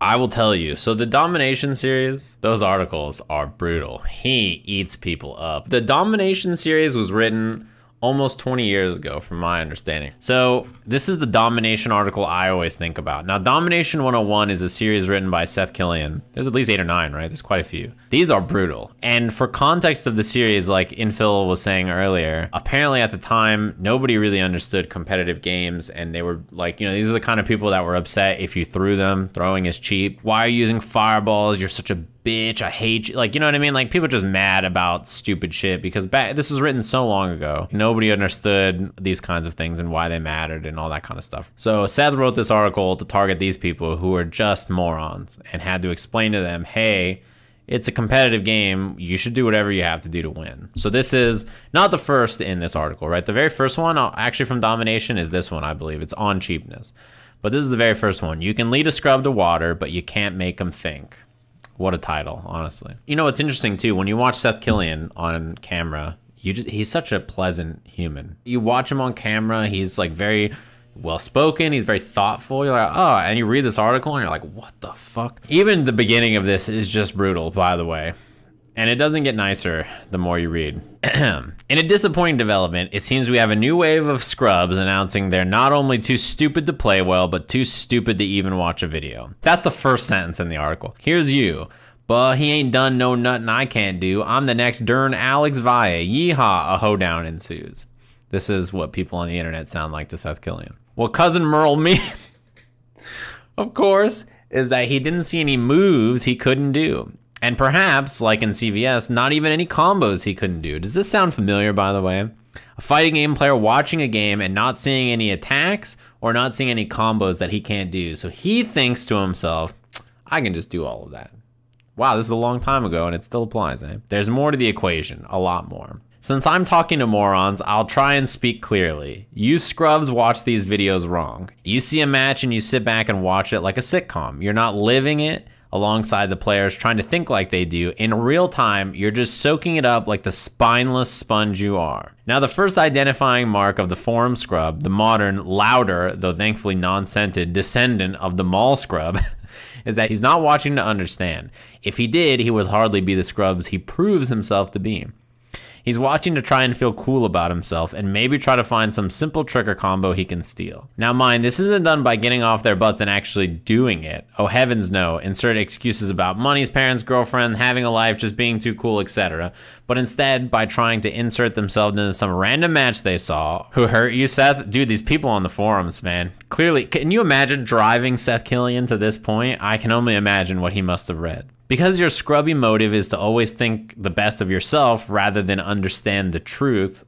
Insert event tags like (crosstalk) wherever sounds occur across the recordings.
I will tell you. So the Domination series, those articles are brutal. He eats people up. The Domination series was written almost 20 years ago, from my understanding. So this is the domination article I always think about. Now, Domination 101 is a series written by Seth Killian. There's at least eight or nine, right? There's quite a few. These are brutal. And for context of the series, like Infill was saying earlier, apparently at the time, nobody really understood competitive games. And they were like, you know, these are the kind of people that were upset if you threw them. Throwing is cheap. Why are you using fireballs? You're such a bitch, I hate you. Like, you know what I mean? Like, people are just mad about stupid shit because back, this was written so long ago. Nobody understood these kinds of things and why they mattered and all that kind of stuff. So Seth wrote this article to target these people who are just morons and had to explain to them, hey, it's a competitive game. You should do whatever you have to do to win. So this is not the first in this article, right? The very first one, uh, actually from Domination, is this one, I believe. It's on cheapness. But this is the very first one. You can lead a scrub to water, but you can't make them think. What a title, honestly. You know what's interesting too, when you watch Seth Killian on camera, you just he's such a pleasant human. You watch him on camera, he's like very well spoken, he's very thoughtful. You're like, oh, and you read this article and you're like, what the fuck? Even the beginning of this is just brutal, by the way. And it doesn't get nicer the more you read. (clears throat) In a disappointing development, it seems we have a new wave of scrubs announcing they're not only too stupid to play well, but too stupid to even watch a video. That's the first sentence in the article. Here's you. But he ain't done no nothing I can't do. I'm the next Dern Alex Via. Yeehaw, a hoedown ensues. This is what people on the internet sound like to Seth Killian. Well, cousin Merle (laughs) me, of course, is that he didn't see any moves he couldn't do. And perhaps, like in CVS, not even any combos he couldn't do. Does this sound familiar, by the way? A fighting game player watching a game and not seeing any attacks or not seeing any combos that he can't do. So he thinks to himself, I can just do all of that. Wow, this is a long time ago and it still applies, eh? There's more to the equation, a lot more. Since I'm talking to morons, I'll try and speak clearly. You scrubs watch these videos wrong. You see a match and you sit back and watch it like a sitcom. You're not living it alongside the players, trying to think like they do. In real time, you're just soaking it up like the spineless sponge you are. Now, the first identifying mark of the forum scrub, the modern, louder, though thankfully non scented, descendant of the mall scrub. (laughs) is that he's not watching to understand. If he did, he would hardly be the scrubs he proves himself to be. He's watching to try and feel cool about himself and maybe try to find some simple trick or combo he can steal. Now, mind, this isn't done by getting off their butts and actually doing it. Oh, heavens no. Insert excuses about money's parents, girlfriend, having a life, just being too cool, etc. But instead, by trying to insert themselves into some random match they saw. Who hurt you, Seth? Dude, these people on the forums, man. Clearly, can you imagine driving Seth Killian to this point? I can only imagine what he must have read. Because your scrubby motive is to always think the best of yourself rather than understand the truth,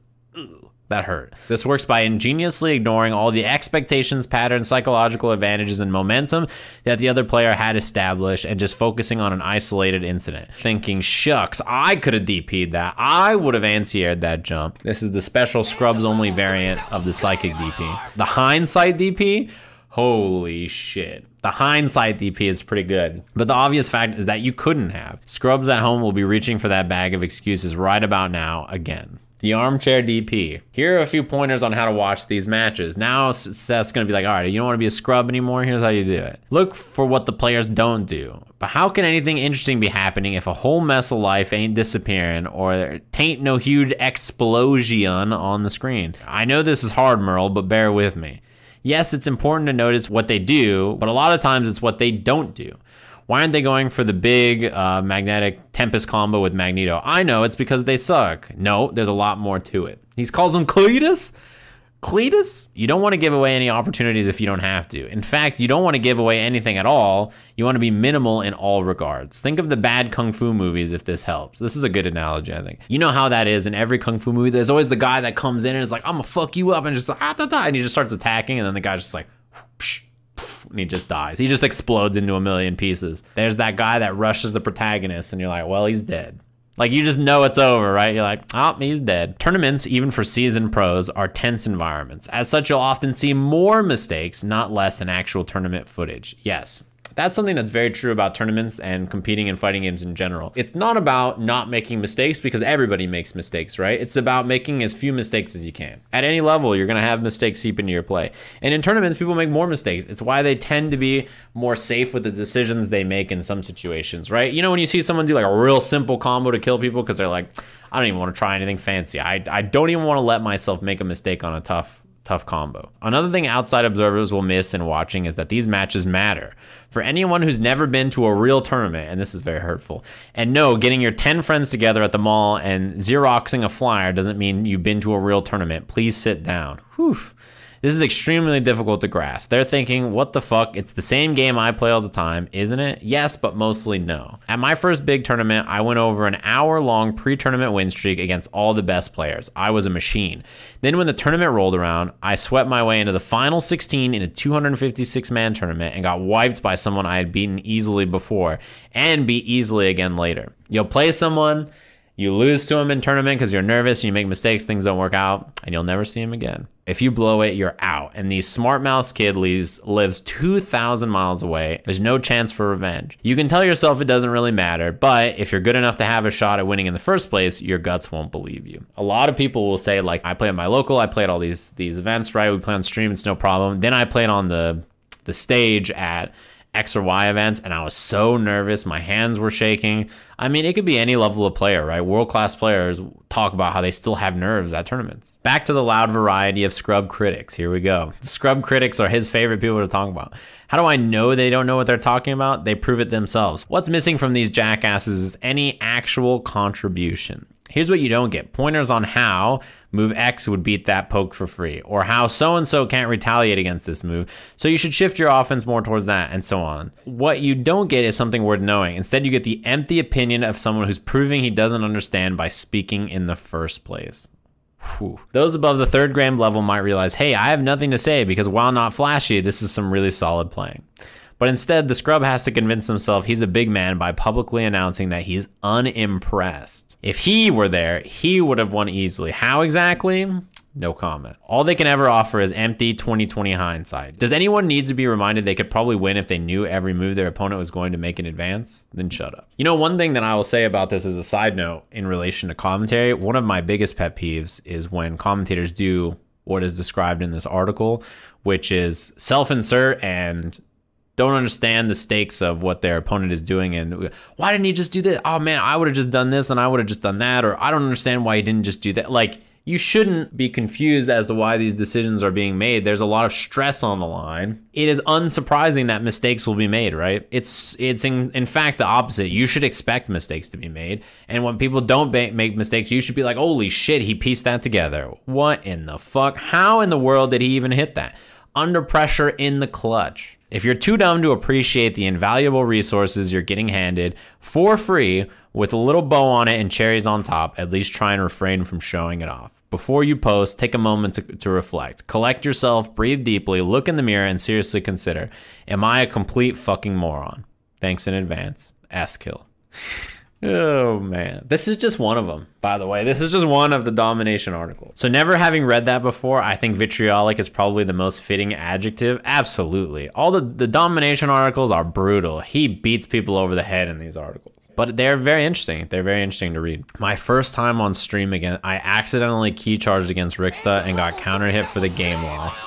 that hurt. This works by ingeniously ignoring all the expectations, patterns, psychological advantages, and momentum that the other player had established and just focusing on an isolated incident. Thinking, shucks, I could have DP'd that. I would have anti-aired that jump. This is the special scrubs only variant of the psychic DP. The hindsight DP Holy shit. The hindsight DP is pretty good. But the obvious fact is that you couldn't have. Scrubs at home will be reaching for that bag of excuses right about now again. The armchair DP. Here are a few pointers on how to watch these matches. Now Seth's going to be like, all right, you don't want to be a scrub anymore. Here's how you do it. Look for what the players don't do. But how can anything interesting be happening if a whole mess of life ain't disappearing or tain't no huge explosion on the screen? I know this is hard, Merle, but bear with me. Yes, it's important to notice what they do, but a lot of times it's what they don't do. Why aren't they going for the big uh, magnetic Tempest combo with Magneto? I know it's because they suck. No, there's a lot more to it. He calls him Cletus. Cletus, you don't want to give away any opportunities if you don't have to. In fact, you don't want to give away anything at all. You want to be minimal in all regards. Think of the bad kung fu movies if this helps. This is a good analogy, I think. You know how that is in every kung fu movie. There's always the guy that comes in and is like, I'm gonna fuck you up, and just like, ah, da, da, and he just starts attacking, and then the guy's just like, psh, psh, and he just dies. He just explodes into a million pieces. There's that guy that rushes the protagonist, and you're like, well, he's dead. Like you just know it's over, right? You're like, oh, he's dead. Tournaments, even for seasoned pros, are tense environments. As such, you'll often see more mistakes, not less, in actual tournament footage. Yes, that's something that's very true about tournaments and competing and fighting games in general. It's not about not making mistakes because everybody makes mistakes, right? It's about making as few mistakes as you can. At any level, you're going to have mistakes seep into your play. And in tournaments, people make more mistakes. It's why they tend to be more safe with the decisions they make in some situations, right? You know, when you see someone do like a real simple combo to kill people because they're like, I don't even want to try anything fancy. I, I don't even want to let myself make a mistake on a tough Tough combo. Another thing outside observers will miss in watching is that these matches matter. For anyone who's never been to a real tournament, and this is very hurtful, and no, getting your 10 friends together at the mall and Xeroxing a flyer doesn't mean you've been to a real tournament. Please sit down. Whew. This is extremely difficult to grasp. They're thinking, what the fuck? It's the same game I play all the time, isn't it? Yes, but mostly no. At my first big tournament, I went over an hour long pre tournament win streak against all the best players. I was a machine. Then, when the tournament rolled around, I swept my way into the final 16 in a 256 man tournament and got wiped by someone I had beaten easily before and beat easily again later. You'll play someone you lose to him in tournament because you're nervous and you make mistakes, things don't work out, and you'll never see him again. If you blow it, you're out. And the smart mouse kid leaves, lives 2,000 miles away. There's no chance for revenge. You can tell yourself it doesn't really matter, but if you're good enough to have a shot at winning in the first place, your guts won't believe you. A lot of people will say, like, I play at my local, I play at all these these events, right? We play on stream, it's no problem. Then I played on the the stage at X or Y events, and I was so nervous. My hands were shaking. I mean, it could be any level of player, right? World class players talk about how they still have nerves at tournaments. Back to the loud variety of scrub critics. Here we go. Scrub critics are his favorite people to talk about. How do I know they don't know what they're talking about? They prove it themselves. What's missing from these jackasses is any actual contribution. Here's what you don't get pointers on how move X would beat that poke for free, or how so and so can't retaliate against this move. So you should shift your offense more towards that, and so on. What you don't get is something worth knowing. Instead, you get the empty opinion of someone who's proving he doesn't understand by speaking in the first place. Whew. Those above the third grand level might realize hey, I have nothing to say because while not flashy, this is some really solid playing. But instead, the scrub has to convince himself he's a big man by publicly announcing that he's unimpressed. If he were there, he would have won easily. How exactly? No comment. All they can ever offer is empty 2020 hindsight. Does anyone need to be reminded they could probably win if they knew every move their opponent was going to make in advance? Then shut up. You know, one thing that I will say about this as a side note in relation to commentary, one of my biggest pet peeves is when commentators do what is described in this article, which is self insert and don't understand the stakes of what their opponent is doing and why didn't he just do this? Oh man, I would have just done this and I would have just done that, or I don't understand why he didn't just do that. Like, you shouldn't be confused as to why these decisions are being made. There's a lot of stress on the line. It is unsurprising that mistakes will be made, right? It's it's in, in fact the opposite. You should expect mistakes to be made. And when people don't ba- make mistakes, you should be like, "Holy shit, he pieced that together. What in the fuck? How in the world did he even hit that?" Under pressure in the clutch. If you're too dumb to appreciate the invaluable resources you're getting handed for free with a little bow on it and cherries on top, at least try and refrain from showing it off. Before you post, take a moment to, to, reflect. Collect yourself, breathe deeply, look in the mirror, and seriously consider Am I a complete fucking moron? Thanks in advance. Ass kill. Oh man. This is just one of them, by the way. This is just one of the domination articles. So, never having read that before, I think vitriolic is probably the most fitting adjective. Absolutely. All the, the domination articles are brutal. He beats people over the head in these articles. But they're very interesting. They're very interesting to read. My first time on stream again, I accidentally key charged against Rixta and got counter hit for the game loss.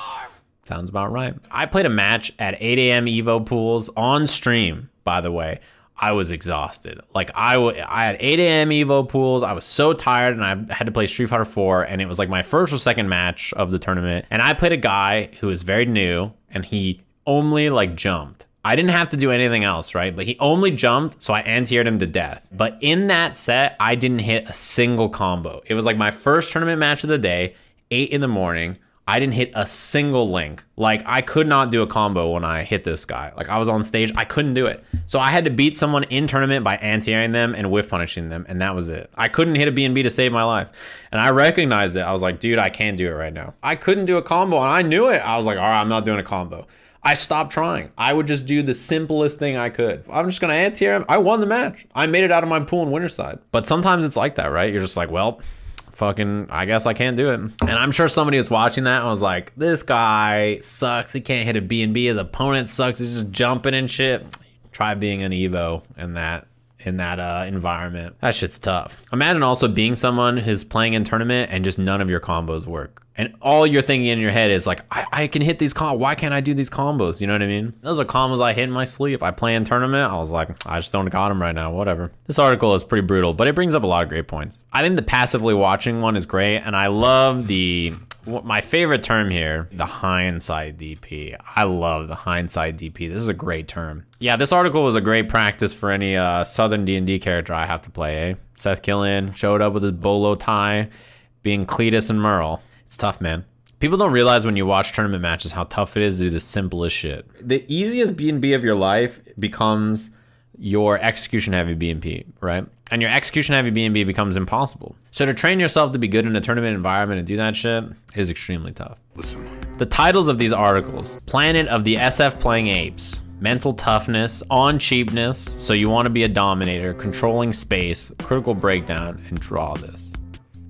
Sounds about right. I played a match at 8 a.m. Evo pools on stream, by the way. I was exhausted. Like I, w- I had 8 a.m. Evo pools. I was so tired, and I had to play Street Fighter 4, and it was like my first or second match of the tournament. And I played a guy who was very new, and he only like jumped. I didn't have to do anything else, right? But he only jumped, so I anti-aired him to death. But in that set, I didn't hit a single combo. It was like my first tournament match of the day, eight in the morning. I didn't hit a single link. Like I could not do a combo when I hit this guy. Like I was on stage, I couldn't do it. So I had to beat someone in tournament by anti-airing them and whiff punishing them, and that was it. I couldn't hit a BNB to save my life. And I recognized it. I was like, dude, I can't do it right now. I couldn't do a combo, and I knew it. I was like, all right, I'm not doing a combo. I stopped trying. I would just do the simplest thing I could. I'm just gonna anti-air him. I won the match. I made it out of my pool in Winterside. But sometimes it's like that, right? You're just like, well, fucking, I guess I can't do it. And I'm sure somebody was watching that and was like, this guy sucks. He can't hit a B and B. His opponent sucks. He's just jumping and shit. Try being an Evo and that in that uh, environment. That shit's tough. Imagine also being someone who's playing in tournament and just none of your combos work. And all you're thinking in your head is like, I, I can hit these combos. Why can't I do these combos? You know what I mean? Those are combos I hit in my sleep. I play in tournament. I was like, I just don't got them right now. Whatever. This article is pretty brutal, but it brings up a lot of great points. I think the passively watching one is great. And I love the my favorite term here, the hindsight DP. I love the hindsight DP. This is a great term. Yeah, this article was a great practice for any uh, Southern D&D character I have to play, eh? Seth Killian showed up with his bolo tie, being Cletus and Merle. It's tough, man. People don't realize when you watch tournament matches how tough it is to do the simplest shit. The easiest B&B of your life becomes – your execution heavy BMP, right? And your execution heavy BMP becomes impossible. So to train yourself to be good in a tournament environment and do that shit is extremely tough. Listen. The titles of these articles, Planet of the SF Playing Apes, Mental Toughness, On Cheapness, So You Want to Be a Dominator, Controlling Space, Critical Breakdown, and Draw This.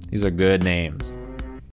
These are good names.